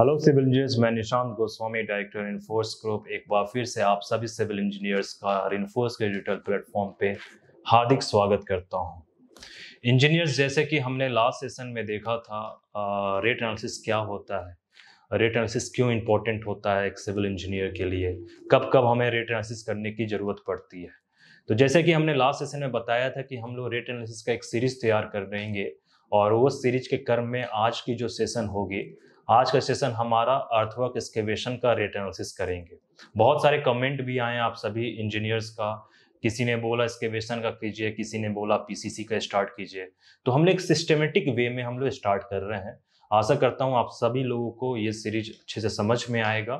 hello civil engineers मैं Nishant Goswami director Inforce group एक बार फिर से आप सभी सिविल इंजीनियर्स का इनफोर्स के डिजिटल प्लेटफॉर्म पे हार्दिक स्वागत करता हूं इंजीनियर्स जैसे कि हमने लास्ट सेशन में देखा था रेट एनालिसिस क्या होता है रेट एनालिसिस क्यों इम्पोर्टेंट होता है एक सिविल इंजीनियर के लिए कब कब हमें रेट एनालिसिस करने की ज़रूरत पड़ती है तो जैसे कि हमने लास्ट सेशन में बताया था कि हम लोग रेट एनालिसिस का एक सीरीज़ तैयार कर रहेंगे और वो सीरीज के क्रम में आज की जो सेशन होगी आज का सेशन हमारा अर्थवर्क एक्सकेवेशन का रेट एनालिसिस करेंगे बहुत सारे कमेंट भी आए आप सभी इंजीनियर्स का किसी ने बोला एक्सकेवेशन का कीजिए किसी ने बोला पीसीसी का स्टार्ट कीजिए तो लोग एक सिस्टमेटिक वे में हम लोग स्टार्ट कर रहे हैं आशा करता हूँ आप सभी लोगों को ये सीरीज अच्छे से समझ में आएगा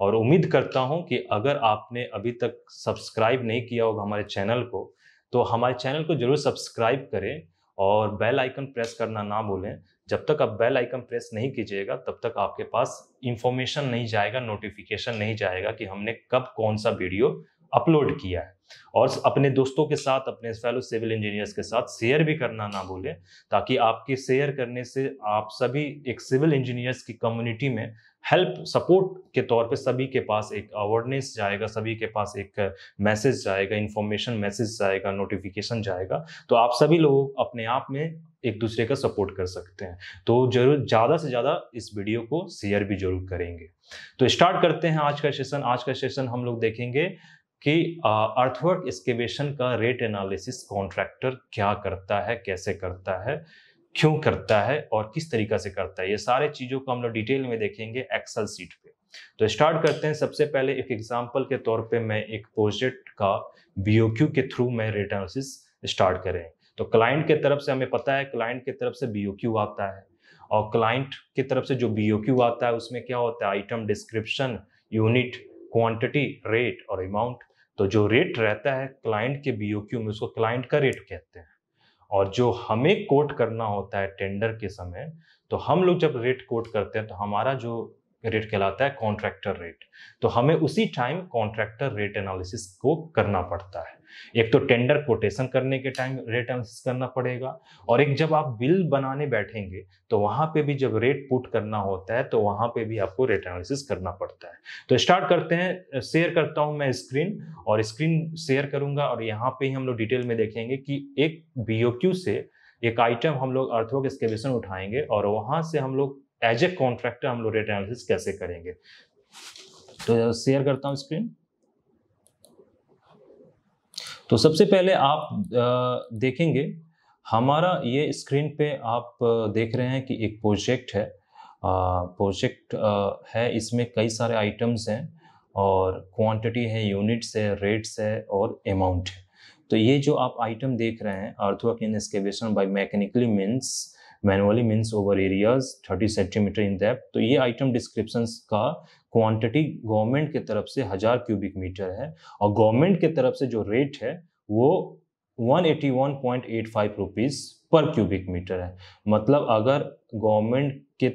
और उम्मीद करता हूँ कि अगर आपने अभी तक सब्सक्राइब नहीं किया होगा हमारे चैनल को तो हमारे चैनल को जरूर सब्सक्राइब करें और बेल आइकन प्रेस करना ना भूलें जब तक आप बेल आइकन प्रेस नहीं कीजिएगा तब तक आपके पास इंफॉर्मेशन नहीं जाएगा नोटिफिकेशन नहीं जाएगा कि हमने कब कौन सा वीडियो अपलोड किया है और अपने दोस्तों के साथ अपने फेलो सिविल इंजीनियर्स के साथ शेयर भी करना ना भूलें ताकि आपके शेयर करने से आप सभी एक सिविल इंजीनियर्स की कम्युनिटी में हेल्प सपोर्ट के तौर पे सभी के पास एक अवेयरनेस जाएगा सभी के पास एक मैसेज जाएगा इन्फॉर्मेशन मैसेज जाएगा नोटिफिकेशन जाएगा तो आप सभी लोग अपने आप में एक दूसरे का सपोर्ट कर सकते हैं तो जरूर ज़्यादा से ज़्यादा इस वीडियो को शेयर भी जरूर करेंगे तो स्टार्ट करते हैं आज का सेशन आज का सेशन हम लोग देखेंगे कि अर्थवर्क एक्सकेवेशन का रेट एनालिसिस कॉन्ट्रैक्टर क्या करता है कैसे करता है क्यों करता है और किस तरीका से करता है ये सारे चीज़ों को हम लोग डिटेल में देखेंगे एक्सल सीट पे तो स्टार्ट करते हैं सबसे पहले एक एग्जाम्पल के तौर पे मैं एक प्रोजेक्ट का बी के थ्रू मैं रेट एनालिसिस स्टार्ट करें तो क्लाइंट के तरफ से हमें पता है क्लाइंट के तरफ से बी आता है और क्लाइंट की तरफ से जो बी आता है उसमें क्या होता है item description unit quantity rate और अमाउंट तो जो रेट रहता है क्लाइंट के क्यू में उसको क्लाइंट का रेट कहते हैं और जो हमें कोट करना होता है टेंडर के समय तो हम लोग जब रेट कोट करते हैं तो हमारा जो रेट कहलाता है कॉन्ट्रैक्टर रेट तो हमें उसी टाइम कॉन्ट्रैक्टर रेट एनालिसिस को करना पड़ता है एक तो टेंडर कोटेशन करने के टाइम रेट एनालिसिस करना पड़ेगा और एक जब आप बिल बनाने बैठेंगे तो वहां पे भी जब रेट पुट करना होता है तो वहां पे भी आपको रेट एनालिसिस करना पड़ता है तो स्टार्ट करते हैं शेयर करता हूं मैं स्क्रीन और स्क्रीन शेयर करूंगा और यहाँ पे ही हम लोग डिटेल में देखेंगे कि एक बी से एक आइटम हम लोग अर्थवर्क एक्सकेवेशन उठाएंगे और वहां से हम लोग एज ए कॉन्ट्रैक्टर हम लोग रेट एनालिसिस कैसे करेंगे तो शेयर करता हूँ स्क्रीन तो सबसे पहले आप देखेंगे हमारा ये स्क्रीन पे आप देख रहे हैं कि एक प्रोजेक्ट है प्रोजेक्ट है इसमें कई सारे आइटम्स हैं और क्वांटिटी है यूनिट्स है रेट्स है और अमाउंट है तो ये जो आप आइटम देख रहे हैं earthwork in excavation by mechanically means manually means over areas 30 centimetre in depth तो ये आइटम डिस्क्रिप्शन का क्वांटिटी गवर्नमेंट के तरफ से हज़ार क्यूबिक मीटर है और गवर्नमेंट के तरफ से जो रेट है वो 181.85 रुपीस पर क्यूबिक मीटर है मतलब अगर गवर्नमेंट के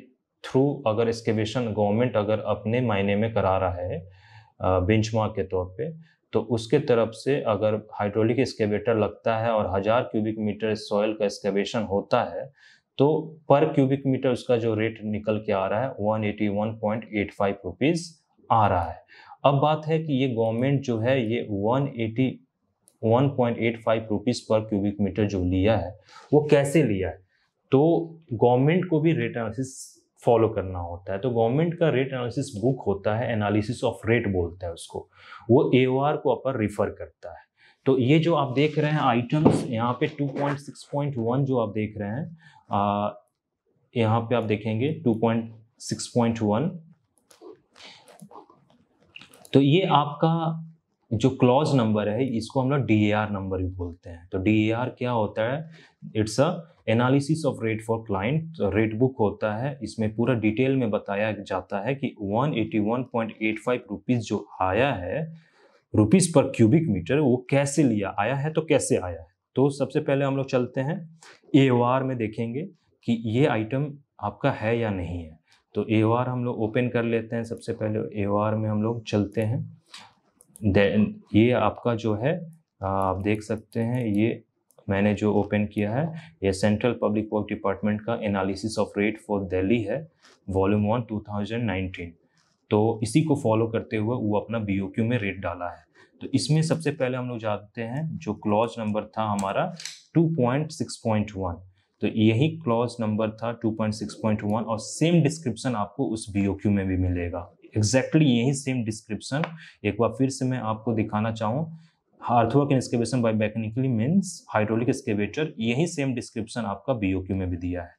थ्रू अगर एक्सकेवेशन गवर्नमेंट अगर अपने मायने में करा रहा है बेंचमार्क के तौर पे तो उसके तरफ से अगर हाइड्रोलिक एक्सकेवेटर लगता है और हज़ार क्यूबिक मीटर सॉयल का एक्सकेवेशन होता है तो पर क्यूबिक मीटर उसका जो रेट निकल के आ रहा है one eighty one point eight five rupees आ रहा है अब बात है कि ये गवर्नमेंट जो है ये one eighty one point eight five rupees per cubic metre जो लिया है वो कैसे लिया है तो गवर्नमेंट को भी रेट एनालिसिस फॉलो करना होता है तो गवर्नमेंट का रेट एनालिसिस बुक होता है एनालिसिस ऑफ रेट बोलता है उसको वो ए को अपर रिफर करता है तो ये जो आप देख रहे हैं आइटम्स यहाँ पे 2.6.1 जो आप देख रहे हैं यहाँ पे आप देखेंगे 2.6.1 तो ये आपका जो क्लॉज नंबर है इसको हम लोग डी नंबर भी बोलते हैं तो डी क्या होता है it's a analysis of rate for client rate book होता है इसमें पूरा डिटेल में बताया जाता है कि 181.85 रुपीस जो आया है रुपीस पर क्यूबिक मीटर वो कैसे लिया आया है तो कैसे आया है तो सबसे पहले हम लोग चलते हैं ए में देखेंगे कि ये आइटम आपका है या नहीं है तो ए हम लोग ओपन कर लेते हैं सबसे पहले ए में हम लोग चलते हैं देन ये आपका जो है आप देख सकते हैं ये मैंने जो ओपन किया है ये सेंट्रल पब्लिक वर्क डिपार्टमेंट का analysis of rate for Delhi है वॉल्यूम वन 2019 तो इसी को फॉलो करते हुए वो अपना बी में रेट डाला है तो इसमें सबसे पहले हम लोग जानते हैं जो क्लॉज नंबर था हमारा 2.6.1 तो यही क्लॉज नंबर था 2.6.1 और सेम डिस्क्रिप्शन आपको उस बी में भी मिलेगा एग्जैक्टली exactly यही सेम डिस्क्रिप्शन एक बार फिर से मैं आपको दिखाना चाहूँ earthwork in excavation by mechanically means hydraulic excavator यही सेम डिस्क्रिप्शन आपका बी में भी दिया है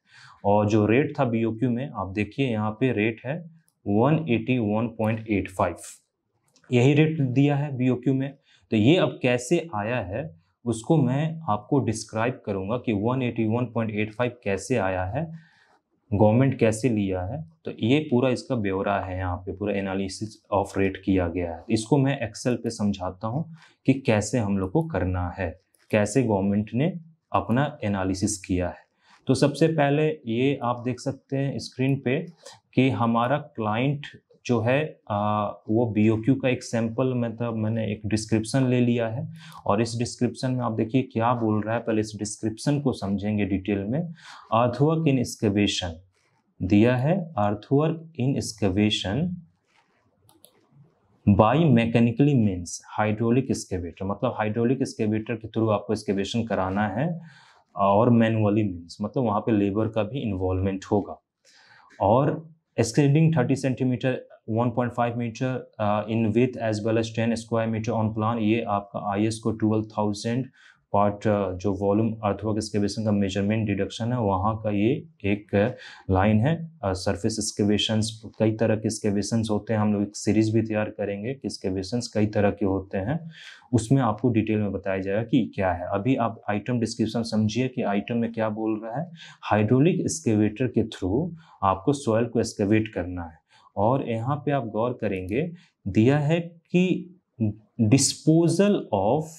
और जो रेट था बी में आप देखिए यहाँ पे रेट है 181.85 यही रेट दिया है बी में तो ये अब कैसे आया है उसको मैं आपको डिस्क्राइब करूँगा कि 181.85 कैसे आया है गवर्नमेंट कैसे लिया है तो ये पूरा इसका ब्यौरा है यहाँ पे पूरा एनालिसिस ऑफ रेट किया गया है इसको मैं एक्सेल पे समझाता हूँ कि कैसे हम लोग को करना है कैसे गवर्नमेंट ने अपना एनालिसिस किया है तो सबसे पहले ये आप देख सकते हैं स्क्रीन पे कि हमारा क्लाइंट जो है आ, वो बी का एक सैम्पल मतलब मैंने एक डिस्क्रिप्शन ले लिया है और इस डिस्क्रिप्शन में आप देखिए क्या बोल रहा है पहले इस डिस्क्रिप्शन को समझेंगे डिटेल में अर्थवर्क इन स्कवेशन दिया है earthwork in excavation by mechanically means hydraulic excavator मतलब हाइड्रोलिक स्केवेटर के थ्रू आपको स्केवेशन कराना है और मैनुअली मीन्स मतलब वहाँ पे लेबर का भी इन्वॉल्वमेंट होगा और extending 30 centimetre 1.5 metre in with as well as 10 square metre on plan ये आपका आई को 12,000 पार्ट uh, जो वॉल्यूम अर्थवर्क एक्सकेवेशन का मेजरमेंट डिडक्शन है वहाँ का ये एक लाइन uh, है सरफेस uh, एक्सकेवेशन कई तरह के एक्सकेवेशन होते हैं हम लोग एक सीरीज भी तैयार करेंगे कि एक्सकेवेशन कई तरह के होते हैं उसमें आपको डिटेल में बताया जाएगा कि क्या है अभी आप आइटम डिस्क्रिप्शन समझिए कि आइटम में क्या बोल रहा है हाइड्रोलिक एक्सकेवेटर के थ्रू आपको सॉयल को एक्सकेवेट करना है और यहाँ पे आप गौर करेंगे दिया है कि डिस्पोजल ऑफ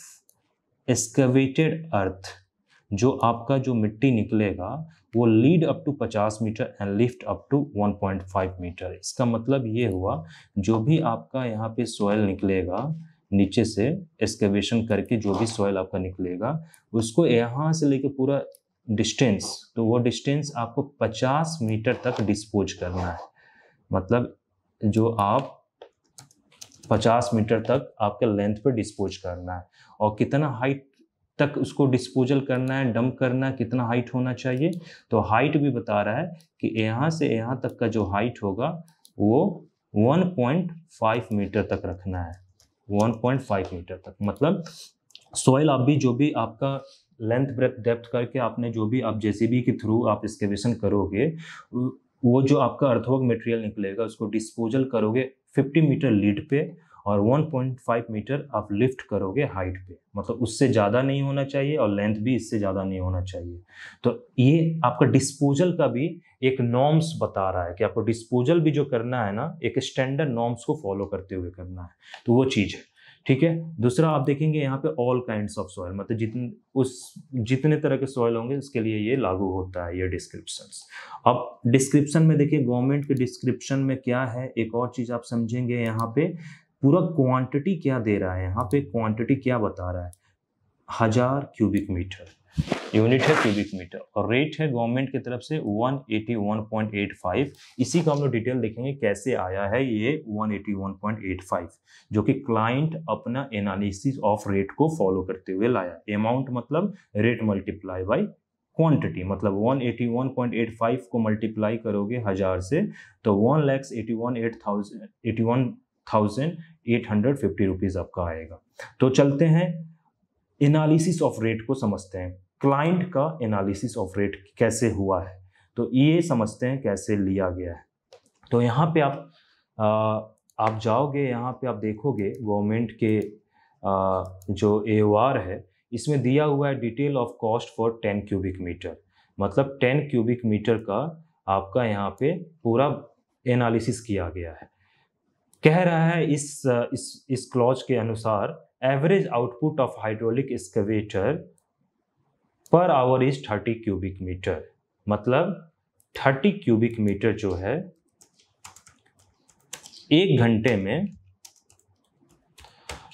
एक्सकवेटेड अर्थ जो आपका जो मिट्टी निकलेगा वो lead up to 50 metre and lift up to 1.5 metre इसका मतलब ये हुआ जो भी आपका यहाँ पे सॉयल निकलेगा नीचे से एक्सकवेशन करके जो भी सॉयल आपका निकलेगा उसको यहाँ से लेके पूरा डिस्टेंस तो वो डिस्टेंस आपको 50 मीटर तक डिस्पोज करना है मतलब जो आप 50 मीटर तक आपके लेंथ पे डिस्पोज करना है और कितना हाइट तक उसको डिस्पोजल करना है डंप करना है कितना हाइट होना चाहिए तो हाइट भी बता रहा है कि यहाँ से यहाँ तक का जो हाइट होगा वो 1.5 मीटर तक रखना है 1.5 मीटर तक मतलब सॉइल आप भी जो भी आपका लेंथ ब्रेथ डेप्थ करके आपने जो भी आप जेसीबी के थ्रू आप एक्सकेवेशन करोगे वो जो आपका अर्थवर्क मटेरियल निकलेगा उसको डिस्पोजल करोगे 50 मीटर लीड पे और 1.5 मीटर आप लिफ्ट करोगे हाइट पे मतलब उससे ज़्यादा नहीं होना चाहिए और लेंथ भी इससे ज़्यादा नहीं होना चाहिए तो ये आपका डिस्पोजल का भी एक नॉर्म्स बता रहा है कि आपको डिस्पोजल भी जो करना है ना एक स्टैंडर्ड नॉर्म्स को फॉलो करते हुए करना है तो वो चीज़ है ठीक है दूसरा आप देखेंगे यहाँ पे ऑल काइंड ऑफ सॉयल मतलब जितने उस जितने तरह के सॉयल होंगे उसके लिए ये लागू होता है ये डिस्क्रिप्शन अब डिस्क्रिप्शन में देखिए गवर्नमेंट के डिस्क्रिप्शन में क्या है एक और चीज़ आप समझेंगे यहाँ पे पूरा क्वांटिटी क्या दे रहा है यहाँ पे क्वांटिटी क्या बता रहा है हजार क्यूबिक मीटर यूनिट है क्यूबिक मीटर और रेट है गवर्नमेंट की तरफ से 181.85 इसी का हम लोग डिटेल देखेंगे कैसे आया है ये 181.85 जो कि क्लाइंट अपना एनालिसिस ऑफ रेट को फॉलो करते हुए लाया अमाउंट मतलब रेट मल्टीप्लाई बाई क्वांटिटी मतलब 181.85 को मल्टीप्लाई करोगे हज़ार से तो one lakhs eighty one eight आपका आएगा तो चलते हैं एनालिसिस ऑफ रेट को समझते हैं क्लाइंट का एनालिसिस ऑफ रेट कैसे हुआ है तो ये समझते हैं कैसे लिया गया है तो यहाँ पे आप आ, आप जाओगे यहाँ पे आप देखोगे गवर्नमेंट के आ, जो ए है इसमें दिया हुआ है detail of cost for ten cubic metre मतलब टेन क्यूबिक मीटर का आपका यहाँ पे पूरा एनालिसिस किया गया है कह रहा है इस इस इस क्लॉज के अनुसार average output of hydraulic excavator per hour is thirty cubic metre मतलब थर्टी क्यूबिक मीटर जो है एक घंटे में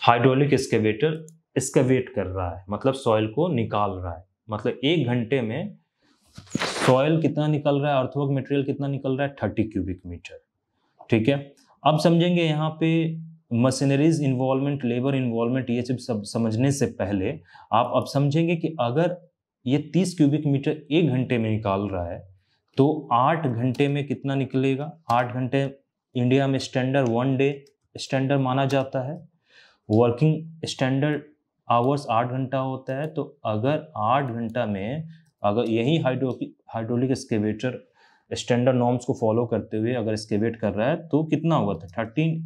हाइड्रोलिक एक्सकेवेटर एक्सकेवेट कर रहा है मतलब सॉइल को निकाल रहा है मतलब एक घंटे में सॉयल कितना निकल रहा है अर्थवर्क मटेरियल कितना निकल रहा है थर्टी क्यूबिक मीटर ठीक है अब समझेंगे यहाँ पे मशीनरीज इन्वॉल्वमेंट लेबर इन्वॉल्वमेंट ये सब समझने से पहले आप अब समझेंगे कि अगर ये तीस क्यूबिक मीटर एक घंटे में निकाल रहा है तो आठ घंटे में कितना निकलेगा आठ घंटे इंडिया में स्टैंडर्ड वन डे स्टैंडर्ड माना जाता है वर्किंग स्टैंडर्ड आवर्स आठ घंटा होता है तो अगर आठ घंटा में अगर यही hydro hydraulic excavator standard norms को फॉलो करते हुए अगर एक्सकेवेट कर रहा है तो कितना होगा था थर्टीन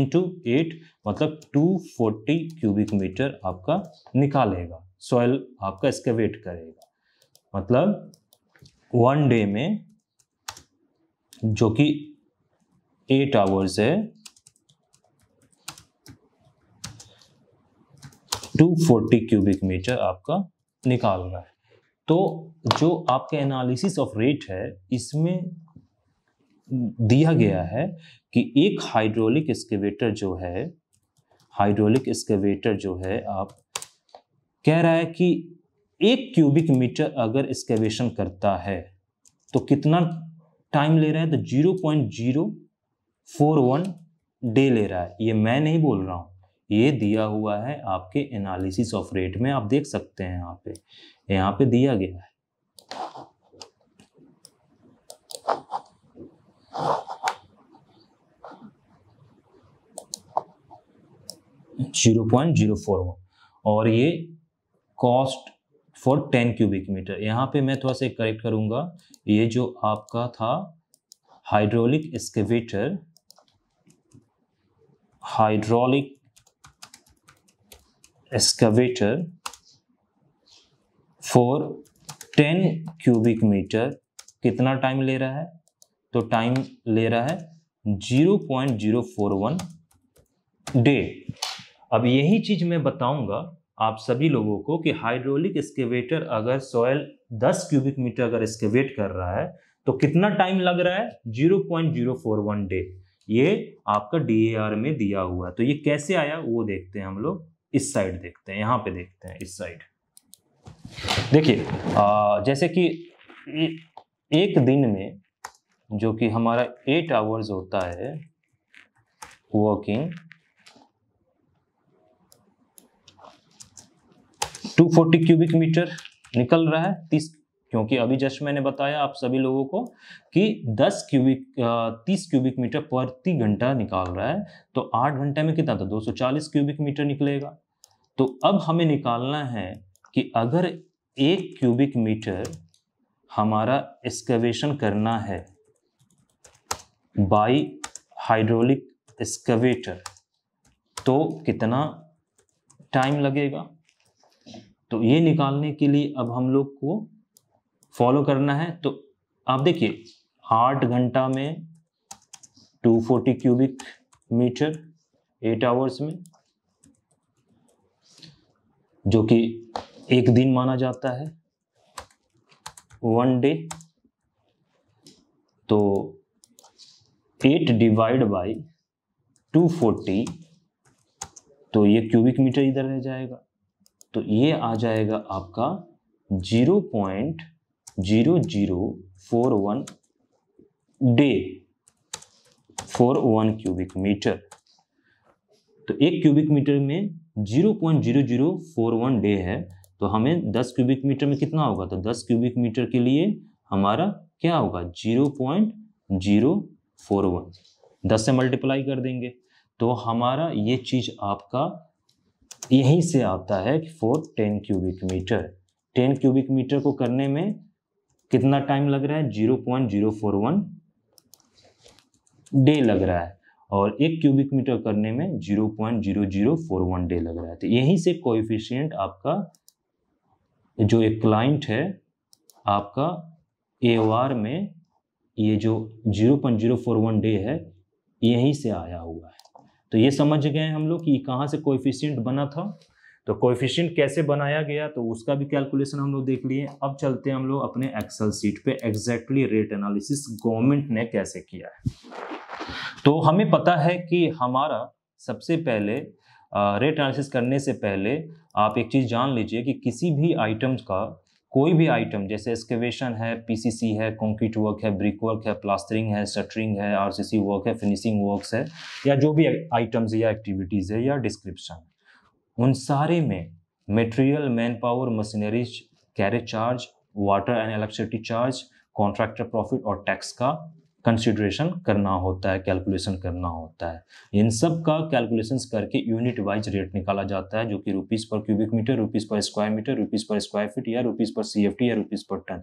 इंटू एट मतलब टू फोर्टी क्यूबिक मीटर आपका निकालेगा सॉइल आपका एक्सकेवेट करेगा मतलब वन डे में जो कि एट आवर्स है टू फोर्टी क्यूबिक मीटर आपका निकालना है तो जो आपके एनालिसिस ऑफ रेट है इसमें दिया गया है कि एक हाइड्रोलिक एक्सकेवेटर जो है हाइड्रोलिक एक्सकेवेटर जो है आप कह रहा है कि एक क्यूबिक मीटर अगर एक्सकेवेशन करता है तो कितना टाइम ले रहा है तो zero point zero four one day ले रहा है ये मैं नहीं बोल रहा हूँ ये दिया हुआ है आपके एनालिसिस ऑफ रेट में आप देख सकते हैं यहाँ पे यहाँ पे दिया गया है zero point zero four one और ये cost for ten cubic metre यहाँ पे मैं थोड़ा सा करेक्ट करूंगा ये जो आपका था hydraulic excavator hydraulic excavator for ten cubic metre कितना टाइम ले रहा है तो टाइम ले रहा है zero point zero four one day अब यही चीज़ मैं बताऊंगा आप सभी लोगों को कि हाइड्रोलिक एक्सकेवेटर अगर सॉयल 10 क्यूबिक मीटर अगर एक्सकेवेट कर रहा है तो कितना टाइम लग रहा है 0.041 डे ये आपका डी में दिया हुआ है तो ये कैसे आया वो देखते हैं हम लोग इस साइड देखते हैं यहाँ पे देखते हैं इस साइड देखिए जैसे कि एक दिन में जो कि हमारा एट आवर्स होता है वर्किंग 240 क्यूबिक मीटर निकल रहा है तीस क्योंकि अभी जस्ट मैंने बताया आप सभी लोगों को कि 10 क्यूबिक 30 क्यूबिक मीटर प्रति घंटा निकाल रहा है तो आठ घंटे में कितना था 240 क्यूबिक मीटर निकलेगा तो अब हमें निकालना है कि अगर एक क्यूबिक मीटर हमारा एक्सकवेशन करना है बाई हाइड्रोलिक एक्सकवेटर तो कितना टाइम लगेगा तो ये निकालने के लिए अब हम लोग को फॉलो करना है तो आप देखिए आठ घंटा में 240 क्यूबिक मीटर एट आवर्स में जो कि एक दिन माना जाता है वन डे तो eight divide by two forty तो ये क्यूबिक मीटर इधर रह जाएगा तो ये आ जाएगा आपका zero point zero zero four one day four one cubic metre तो एक क्यूबिक मीटर में zero point zero zero four one day है तो हमें दस क्यूबिक मीटर में कितना होगा तो दस क्यूबिक मीटर के लिए हमारा क्या होगा zero point zero four one दस से मल्टीप्लाई कर देंगे तो हमारा ये चीज़ आपका यहीं से आता है कि four ten cubic metre ten cubic metre को करने में कितना टाइम लग रहा है zero point zero four one day लग रहा है और एक क्यूबिक मीटर करने में zero point zero zero four one day लग रहा है तो यहीं से कोफिशियंट आपका जो एक क्लाइंट है आपका ए में ये जो zero point zero four one day है यहीं से आया हुआ है तो ये समझ गए हम लोग कि कहाँ से कोफिशियंट बना था तो कोफिशियंट कैसे बनाया गया तो उसका भी कैलकुलेशन हम लोग देख लिए अब चलते हैं हम लोग अपने एक्सेल सीट पे एग्जैक्टली रेट एनालिसिस गवर्नमेंट ने कैसे किया है तो हमें पता है कि हमारा सबसे पहले रेट एनालिसिस करने से पहले आप एक चीज़ जान लीजिए कि किसी भी आइटम का कोई भी आइटम जैसे एक्सकेवेशन है पीसीसी है कंक्रीट वर्क है ब्रिक वर्क है प्लास्टरिंग है शटरिंग है आरसीसी वर्क है फिनिशिंग वर्क्स है या जो भी आइटम्स या एक्टिविटीज़ है या डिस्क्रिप्शन उन सारे में material manpower machineries carriage charge water and electricity charge contractor profit और टैक्स का कंसिडरेशन करना होता है कैलकुलेशन करना होता है इन सब का कैलकुलेशन करके यूनिट वाइज रेट निकाला जाता है जो कि rupees per cubic metre rupees per square metre rupees per square feet या रुपीज़ पर सी या रुपीज़ पर टन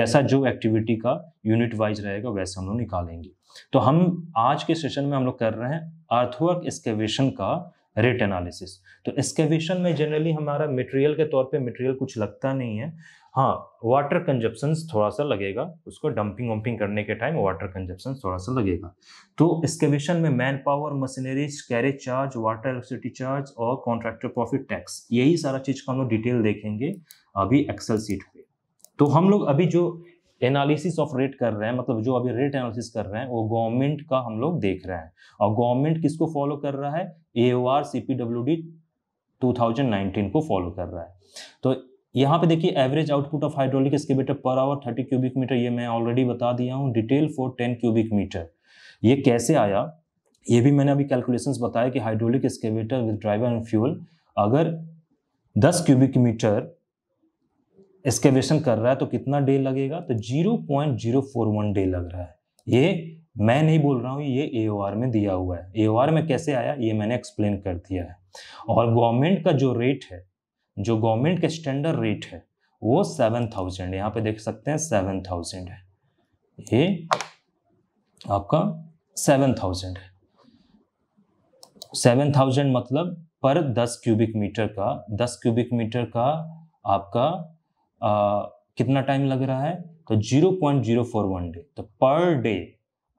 जैसा जो एक्टिविटी का यूनिट वाइज रहेगा वैसा हम लोग निकालेंगे तो हम आज के सेशन में हम लोग कर रहे हैं अर्थवर्क एक्सकेवेशन का रेट एनालिसिस तो एक्सकेवेशन में जनरली हमारा मटेरियल के तौर पे मटेरियल कुछ लगता नहीं है हाँ वाटर कंजप्शन थोड़ा सा लगेगा उसको डंपिंग वम्पिंग करने के टाइम वाटर कंजप्शन थोड़ा सा लगेगा तो एक्सकेवेशन में manpower machineries carriage charge water electricity charge और कॉन्ट्रैक्टर प्रॉफिट टैक्स यही सारा चीज़ का हम लोग डिटेल देखेंगे अभी एक्सेल सीट पे तो हम लोग अभी जो एनालिसिस ऑफ रेट कर रहे हैं मतलब जो अभी रेट एनालिसिस कर रहे हैं वो गवर्नमेंट का हम लोग देख रहे हैं और गवर्नमेंट किसको फॉलो कर रहा है A O R C P W D two thousand nineteen को फॉलो कर रहा है तो यहाँ पे देखिए average output of hydraulic excavator per hour thirty cubic metre ये मैं ऑलरेडी बता दिया हूँ detail for ten cubic metre ये कैसे आया ये भी मैंने अभी कैलकुलेशंस बताया कि hydraulic excavator with driver and fuel अगर दस क्यूबिक मीटर एक्सकेवेशन कर रहा है तो कितना डे लगेगा तो zero point zero four one day लग रहा है ये मैं नहीं बोल रहा हूँ ये ए में दिया हुआ है ए में कैसे आया ये मैंने एक्सप्लेन कर दिया है और गवर्नमेंट का जो रेट है जो गवर्नमेंट के स्टैंडर्ड रेट है वो सेवन थाउजेंड यहाँ पे देख सकते हैं सेवन थाउजेंड है ये आपका सेवन थाउजेंड है सेवन थाउजेंड मतलब पर दस क्यूबिक मीटर का दस क्यूबिक मीटर का आपका आ, कितना टाइम लग रहा है तो zero point zero four one day तो पर डे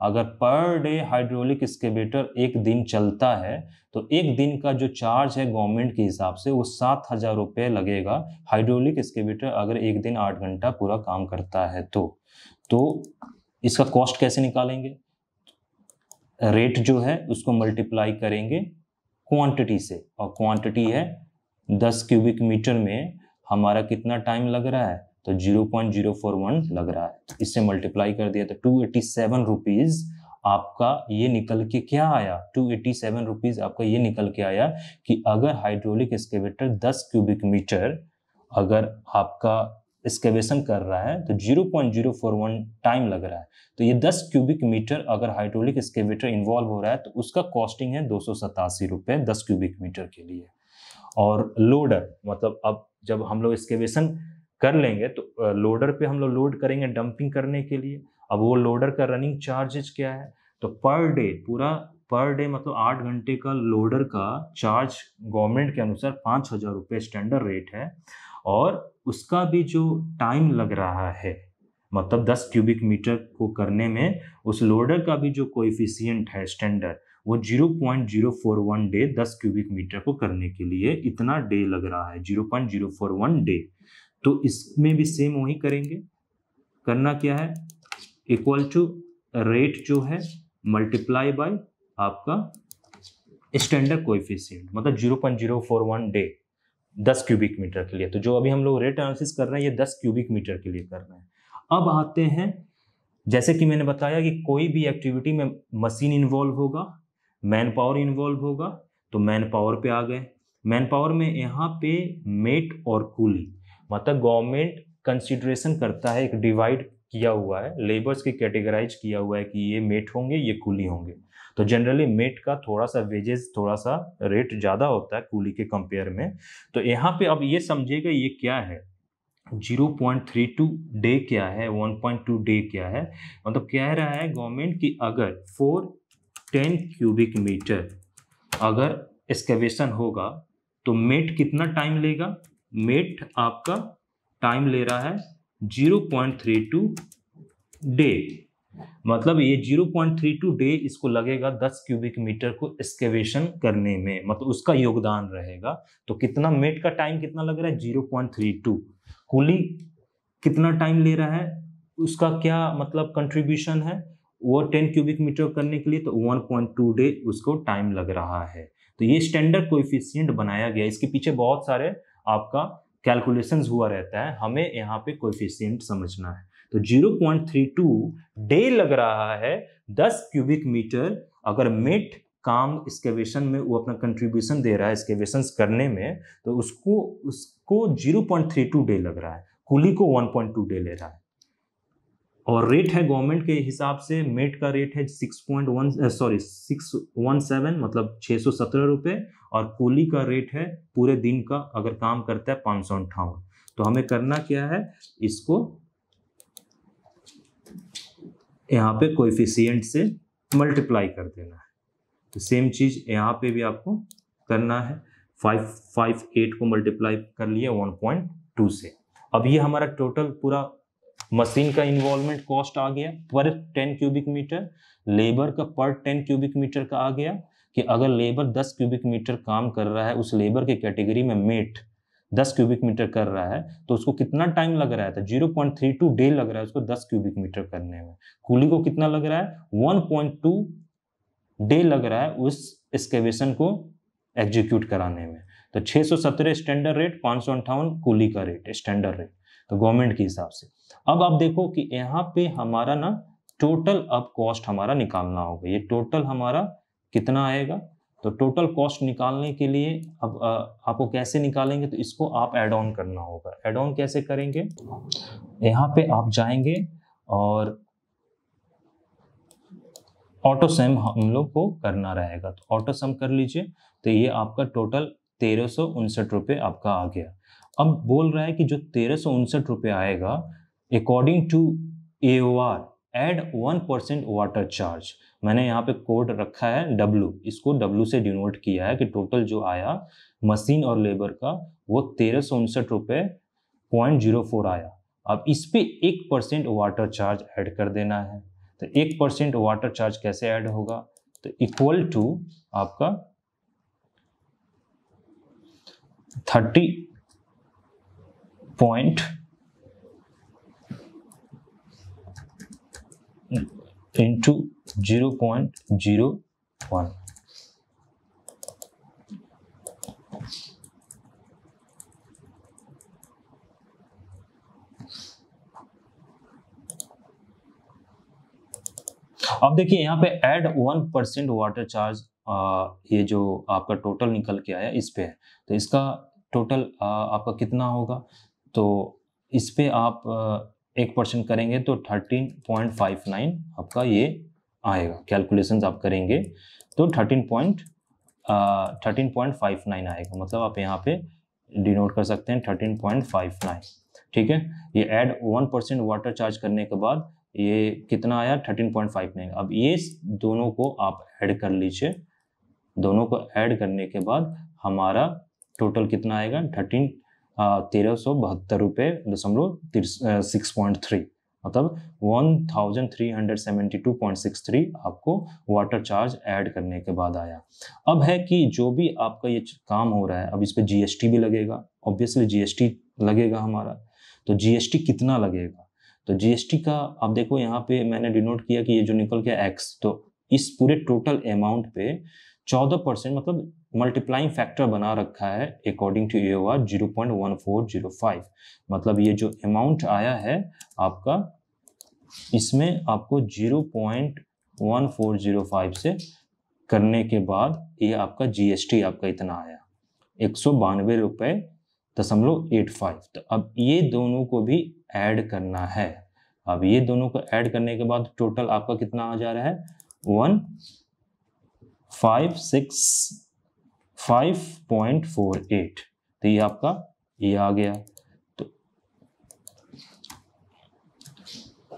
अगर पर डे हाइड्रोलिक स्केबेटर एक दिन चलता है तो एक दिन का जो चार्ज है गवर्नमेंट के हिसाब से वो सात हज़ार रुपये लगेगा हाइड्रोलिक स्केबेटर अगर एक दिन आठ घंटा पूरा काम करता है तो तो इसका कॉस्ट कैसे निकालेंगे रेट जो है उसको मल्टीप्लाई करेंगे क्वांटिटी से और क्वांटिटी है दस क्यूबिक मीटर में हमारा कितना टाइम लग रहा है तो zero point zero four one लग रहा है इससे मल्टीप्लाई कर दिया तो टू एटी सेवन रुपीज़ आपका ये निकल के क्या आया टू एटी सेवन रुपीज़ आपका ये निकल के आया कि अगर हाइड्रोलिक एक्सकेवेटर दस क्यूबिक मीटर अगर आपका एक्सकेवेशन कर रहा है तो 0.041 टाइम लग रहा है तो ये 10 क्यूबिक मीटर अगर हाइड्रोलिक एक्सकेवेटर इन्वॉल्व हो रहा है तो उसका कॉस्टिंग है दो सौ रुपये दस क्यूबिक मीटर के लिए और लोडर मतलब अब जब हम लोग एक्सकेवेशन कर लेंगे तो लोडर पे हम लोग लोड करेंगे डंपिंग करने के लिए अब वो लोडर का रनिंग चार्जेज क्या है तो पर डे पूरा पर डे मतलब आठ घंटे का लोडर का चार्ज गवर्नमेंट के अनुसार पाँच हज़ार रुपये स्टैंडर्ड रेट है और उसका भी जो टाइम लग रहा है मतलब दस क्यूबिक मीटर को करने में उस लोडर का भी जो कोएफिशिएंट है स्टैंडर्ड वो zero point zero four one day दस क्यूबिक मीटर को करने के लिए इतना डे लग रहा है zero point zero four one day तो इसमें भी सेम वही करेंगे करना क्या है इक्वल टू रेट जो है मल्टीप्लाई बाय आपका स्टैंडर्ड कोफिशियंट मतलब zero point zero four one day दस क्यूबिक मीटर के लिए तो जो अभी हम लोग रेट एनालिसिस कर रहे हैं ये दस क्यूबिक मीटर के लिए कर रहे हैं अब आते हैं जैसे कि मैंने बताया कि कोई भी एक्टिविटी में मशीन इन्वॉल्व होगा मैन पावर इन्वॉल्व होगा तो मैन पावर पे आ गए मैन पावर में यहाँ पे मेट और कूली मतलब गवर्नमेंट कंसिडरेशन करता है एक डिवाइड किया हुआ है लेबर्स की कैटेगराइज किया हुआ है कि ये मेट होंगे ये कूली होंगे तो जनरली मेट का थोड़ा सा वेजेस थोड़ा सा रेट ज़्यादा होता है कूली के कंपेयर में तो यहाँ पे अब ये समझिएगा ये क्या है 0.32 डे क्या है 1.2 डे क्या है मतलब कह रहा है गवर्नमेंट कि अगर फोर टेन क्यूबिक मीटर अगर एक्सकेवेशन होगा तो मेट कितना टाइम लेगा मेट आपका टाइम ले रहा है zero point three two day मतलब ये zero point three two day इसको लगेगा दस क्यूबिक मीटर को एक्सकेवेशन करने में मतलब उसका योगदान रहेगा तो कितना मेट का टाइम कितना लग रहा है जीरो पॉइंट थ्री टू कूली कितना टाइम ले रहा है उसका क्या मतलब कंट्रीब्यूशन है वो टेन क्यूबिक मीटर करने के लिए तो वन पॉइंट टू डे उसको टाइम लग रहा है तो ये स्टैंडर्ड कोफिशियंट बनाया गया इसके पीछे बहुत सारे आपका कैलकुलेशंस हुआ रहता है हमें यहाँ पे कोफिशियंट समझना है तो 0.32 डे लग रहा है 10 क्यूबिक मीटर अगर मेट काम एक्सकेवेशन में वो अपना कंट्रीब्यूशन दे रहा है एक्सकेवेशन करने में तो उसको उसको 0.32 डे लग रहा है कुली को 1.2 डे ले रहा है और रेट है गवर्नमेंट के हिसाब से मेट का रेट है six point one sorry six one seven मतलब छः सौ सत्रह रुपये और कूली का रेट है पूरे दिन का अगर काम करता है पाँच सौ अंठावन तो हमें करना क्या है इसको यहाँ पे कोफिशियंट से मल्टीप्लाई कर देना है तो सेम चीज़ यहाँ पे भी आपको करना है फाइव फाइव एट को मल्टीप्लाई कर लिया वन पॉइंट टू से अब ये हमारा टोटल पूरा मशीन का इन्वॉल्वमेंट कॉस्ट आ गया पर टेन क्यूबिक मीटर लेबर का पर टेन क्यूबिक मीटर का आ गया कि अगर लेबर दस क्यूबिक मीटर काम कर रहा है उस लेबर के कैटेगरी में मेट दस क्यूबिक मीटर कर रहा है तो उसको कितना टाइम लग रहा था zero point three two day लग रहा है उसको दस क्यूबिक मीटर करने में कूली को कितना लग रहा है वन पॉइंट टू डे लग रहा है उस एक्सकेवेशन को एग्जीक्यूट कराने में तो 617 स्टैंडर्ड रेट पाँच सौ अंठावन कूली का रेट स्टैंडर्ड रेट तो गवर्नमेंट के हिसाब से अब आप देखो कि यहाँ पे हमारा ना टोटल अब कॉस्ट हमारा निकालना होगा ये टोटल हमारा कितना आएगा तो टोटल कॉस्ट निकालने के लिए अब आ, आपको कैसे निकालेंगे तो इसको आप एड ऑन करना होगा एड ऑन कैसे करेंगे यहाँ पे आप जाएंगे और ऑटो सम हम लोग को करना रहेगा तो ऑटो सम कर लीजिए तो ये आपका टोटल तेरह सौ उनसठ रुपये आपका आ गया अब बोल रहा है कि जो तेरह सौ उनसठ रुपये आएगा according to A O R add one percent water charge मैंने यहाँ पे कोड रखा है डब्लू इसको डब्लू से डिनोट किया है कि टोटल जो आया मशीन और लेबर का वो तेरह सौ उनसठ रुपये पॉइंट जीरो फोर आया अब इस पर एक परसेंट वाटर चार्ज ऐड कर देना है तो एक परसेंट वाटर चार्ज कैसे ऐड होगा तो इक्वल टू आपका थर्टी point into 0 0.01 अब देखिए यहाँ पे add one percent water charge ये जो आपका टोटल निकल के आया इस पे है तो इसका टोटल आपका कितना होगा तो इस पर आप एक परसेंट करेंगे तो थर्टीन पॉइंट फाइव नाइन आपका ये आएगा कैलकुलेशंस आप करेंगे तो thirteen point thirteen point five nine आएगा मतलब आप यहाँ पे डिनोट कर सकते हैं थर्टीन पॉइंट फाइव नाइन ठीक है ये add one percent water charge करने के बाद ये कितना आया थर्टीन पॉइंट फाइव नाइन अब ये दोनों को आप ऐड कर लीजिए दोनों को ऐड करने के बाद हमारा टोटल कितना आएगा थर्टीन तेरह सौ बहत्तर रुपये दशमलव सिक्स पॉइंट थ्री मतलब one thousand three hundred seventy two point six three आपको वाटर चार्ज ऐड करने के बाद आया अब है कि जो भी आपका ये काम हो रहा है अब इस पर जी भी लगेगा ऑब्वियसली जी लगेगा हमारा तो जी कितना लगेगा तो जी का आप देखो यहाँ पे मैंने डिनोट किया कि ये जो निकल गया एक्स तो इस पूरे टोटल अमाउंट पे चौदह परसेंट मतलब मल्टीप्लाइंग फैक्टर बना रखा है according to A R zero point one four zero five मतलब ये जो अमाउंट आया है आपका इसमें आपको zero point one four zero five से करने के बाद ये आपका जीएसटी आपका इतना आया एक सौ बानवे रुपये दशमलव एट फाइव तो अब ये दोनों को भी ऐड करना है अब ये दोनों को ऐड करने के बाद टोटल आपका कितना आ जा रहा है one five six five point four eight तो ये आपका ये आ गया तो